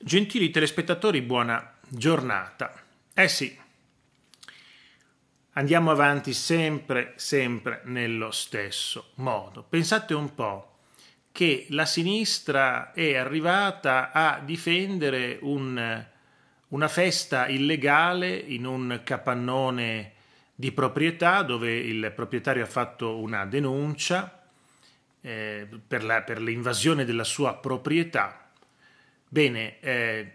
Gentili telespettatori, buona giornata. Eh sì, andiamo avanti sempre, sempre nello stesso modo. Pensate un po' che la sinistra è arrivata a difendere un, una festa illegale in un capannone di proprietà dove il proprietario ha fatto una denuncia eh, per, la, per l'invasione della sua proprietà Bene, eh,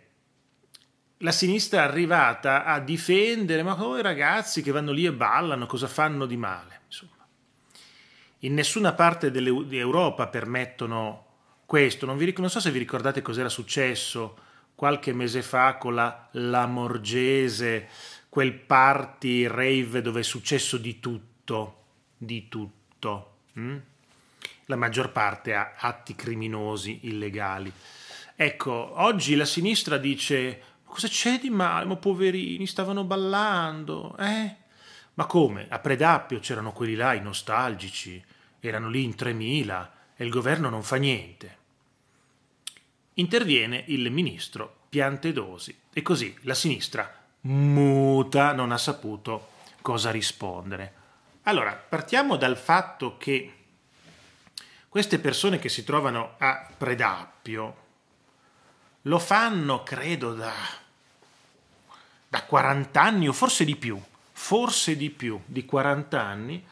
la sinistra è arrivata a difendere, ma i ragazzi che vanno lì e ballano, cosa fanno di male? Insomma. In nessuna parte dell'Europa permettono questo. Non, vi, non so se vi ricordate cos'era successo qualche mese fa con la Morgese, quel party rave dove è successo di tutto, di tutto. Hm? La maggior parte ha atti criminosi illegali. Ecco, oggi la sinistra dice Ma cosa c'è di male, ma poverini, stavano ballando, eh? Ma come? A Predappio c'erano quelli là, i nostalgici, erano lì in 3000 e il governo non fa niente. Interviene il ministro Piantedosi e così la sinistra muta non ha saputo cosa rispondere. Allora, partiamo dal fatto che queste persone che si trovano a Predappio lo fanno, credo, da, da 40 anni o forse di più, forse di più di 40 anni.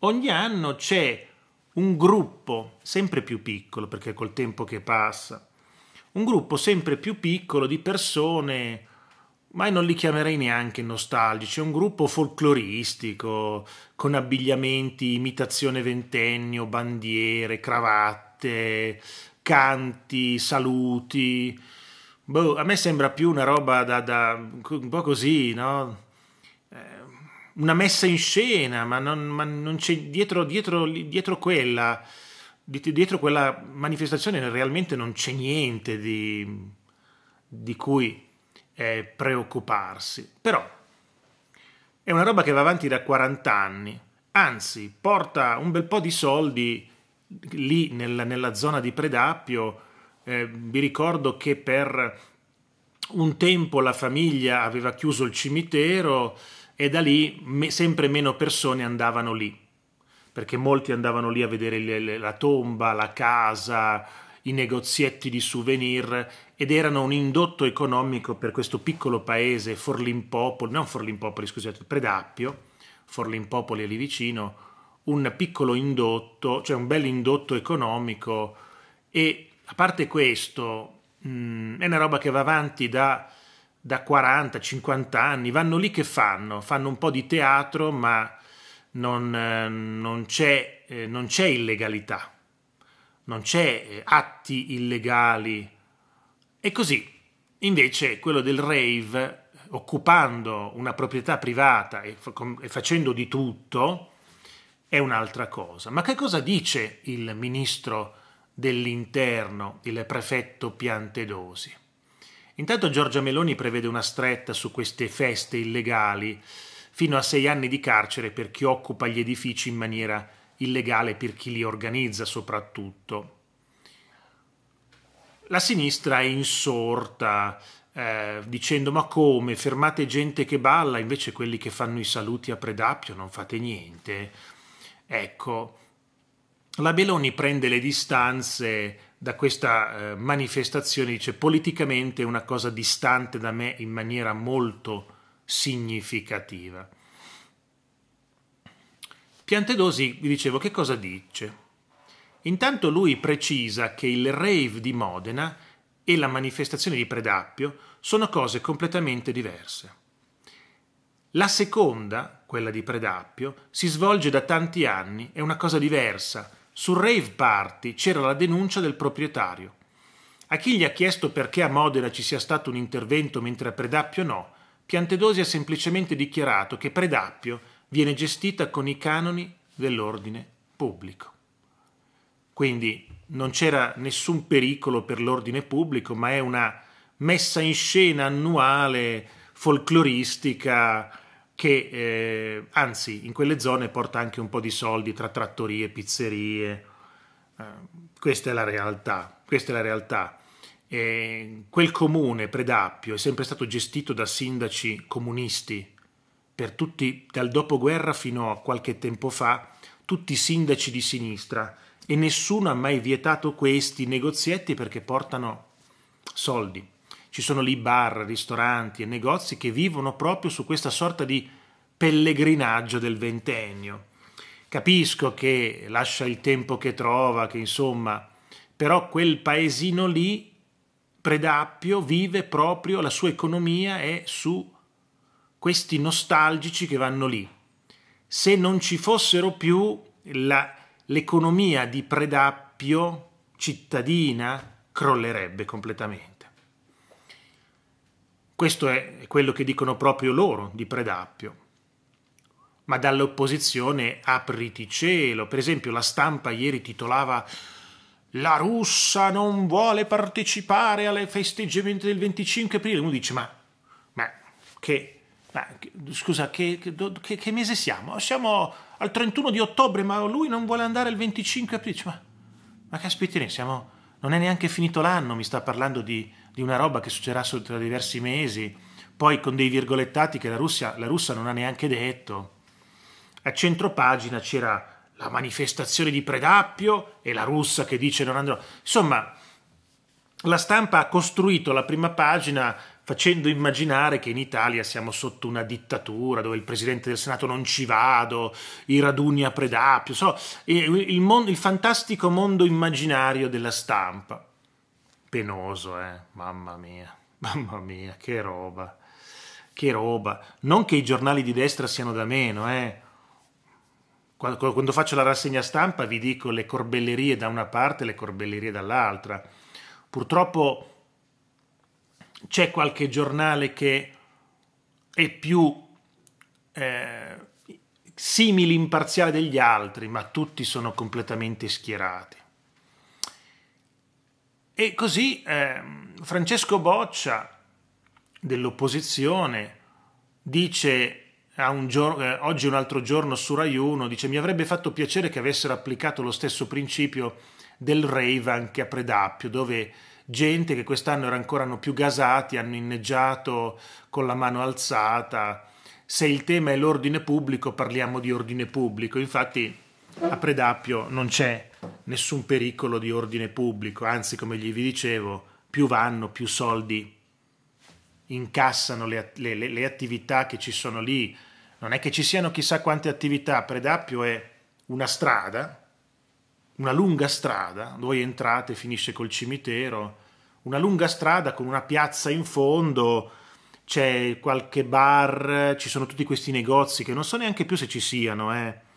Ogni anno c'è un gruppo sempre più piccolo, perché col tempo che passa, un gruppo sempre più piccolo di persone, mai non li chiamerei neanche nostalgici, è un gruppo folcloristico, con abbigliamenti, imitazione ventennio, bandiere, cravatte, canti, saluti, Boh, a me sembra più una roba da, da un po' così, no? Eh, una messa in scena, ma non, ma non c'è dietro, dietro, dietro, quella, dietro quella manifestazione realmente non c'è niente di, di cui eh, preoccuparsi. Però è una roba che va avanti da 40 anni, anzi porta un bel po' di soldi lì nella, nella zona di Predappio eh, vi ricordo che per un tempo la famiglia aveva chiuso il cimitero e da lì me, sempre meno persone andavano lì, perché molti andavano lì a vedere le, le, la tomba, la casa, i negozietti di souvenir ed erano un indotto economico per questo piccolo paese, Forlimpopoli, non Forlimpopoli, scusate, Predappio, Forlimpopoli è lì vicino, un piccolo indotto, cioè un bel indotto economico e a parte questo, mh, mm, è una roba che va avanti da, da 40-50 anni, vanno lì che fanno, fanno un po' di teatro, ma non, eh, non c'è, eh, non c'è illegalità, non c'è eh, atti illegali e così. Invece quello del rave, occupando una proprietà privata e, e facendo di tutto, è un'altra cosa. Ma che cosa dice il ministro? dell'interno, il prefetto Piantedosi. Intanto Giorgia Meloni prevede una stretta su queste feste illegali, fino a sei anni di carcere per chi occupa gli edifici in maniera illegale, per chi li organizza soprattutto. La sinistra è insorta, eh, dicendo ma come, fermate gente che balla, invece quelli che fanno i saluti a Predappio non fate niente. Ecco, la Meloni prende le distanze da questa eh, manifestazione, dice politicamente è una cosa distante da me in maniera molto significativa. Piantedosi, vi dicevo, che cosa dice? Intanto lui precisa che il rave di Modena e la manifestazione di Predappio sono cose completamente diverse. La seconda, quella di Predappio, si svolge da tanti anni, è una cosa diversa, sul rave party c'era la denuncia del proprietario. A chi gli ha chiesto perché a Modena ci sia stato un intervento mentre a Predappio no, Piantedosi ha semplicemente dichiarato che Predappio viene gestita con i canoni dell'ordine pubblico. Quindi non c'era nessun pericolo per l'ordine pubblico, ma è una messa in scena annuale folcloristica che eh, anzi in quelle zone porta anche un po' di soldi tra trattorie, pizzerie. Eh, questa è la realtà, questa è la realtà. E quel comune Predappio è sempre stato gestito da sindaci comunisti per tutti, dal dopoguerra fino a qualche tempo fa, tutti sindaci di sinistra e nessuno ha mai vietato questi negozietti perché portano soldi. Ci sono lì bar, ristoranti e negozi che vivono proprio su questa sorta di pellegrinaggio del ventennio. Capisco che lascia il tempo che trova, che insomma, però quel paesino lì, Predappio, vive proprio, la sua economia è su questi nostalgici che vanno lì. Se non ci fossero più la, l'economia di Predappio cittadina crollerebbe completamente. Questo è quello che dicono proprio loro di Predappio. Ma dall'opposizione apriti cielo. Per esempio la stampa ieri titolava La russa non vuole partecipare alle festeggiamenti del 25 aprile. Uno dice ma, ma che ma, scusa, che, che, che, mese siamo? Siamo al 31 di ottobre, ma lui non vuole andare il 25 aprile. Ma, ma caspitine, siamo, non è neanche finito l'anno, mi sta parlando di, di una roba che succederà solo tra diversi mesi, poi con dei virgolettati che la, Russia, la russa non ha neanche detto. A centro pagina c'era la manifestazione di Predappio e la russa che dice non andrò. Insomma, la stampa ha costruito la prima pagina facendo immaginare che in Italia siamo sotto una dittatura dove il presidente del Senato non ci vado, i raduni a Predappio, so, il, mondo, il fantastico mondo immaginario della stampa penoso, eh? mamma mia, mamma mia, che roba, che roba. Non che i giornali di destra siano da meno, eh? quando, faccio la rassegna stampa vi dico le corbellerie da una parte e le corbellerie dall'altra. Purtroppo c'è qualche giornale che è più eh, simili imparziale degli altri, ma tutti sono completamente schierati. E così eh, Francesco Boccia dell'opposizione dice un giorno, eh, oggi un altro giorno su Rai 1, dice mi avrebbe fatto piacere che avessero applicato lo stesso principio del rave anche a Predappio, dove gente che quest'anno era ancora più gasati, hanno inneggiato con la mano alzata. Se il tema è l'ordine pubblico, parliamo di ordine pubblico. Infatti a Predappio non c'è nessun pericolo di ordine pubblico, anzi come gli vi dicevo, più vanno, più soldi incassano le, le, le, attività che ci sono lì. Non è che ci siano chissà quante attività, Predappio è una strada, una lunga strada, voi entrate, finisce col cimitero, una lunga strada con una piazza in fondo, c'è qualche bar, ci sono tutti questi negozi che non so neanche più se ci siano, eh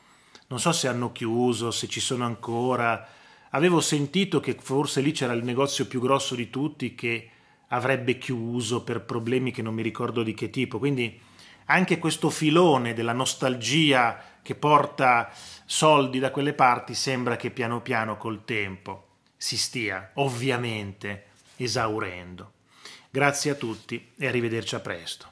non so se hanno chiuso, se ci sono ancora. Avevo sentito che forse lì c'era il negozio più grosso di tutti che avrebbe chiuso per problemi che non mi ricordo di che tipo. Quindi anche questo filone della nostalgia che porta soldi da quelle parti sembra che piano piano col tempo si stia ovviamente esaurendo. Grazie a tutti e arrivederci a presto.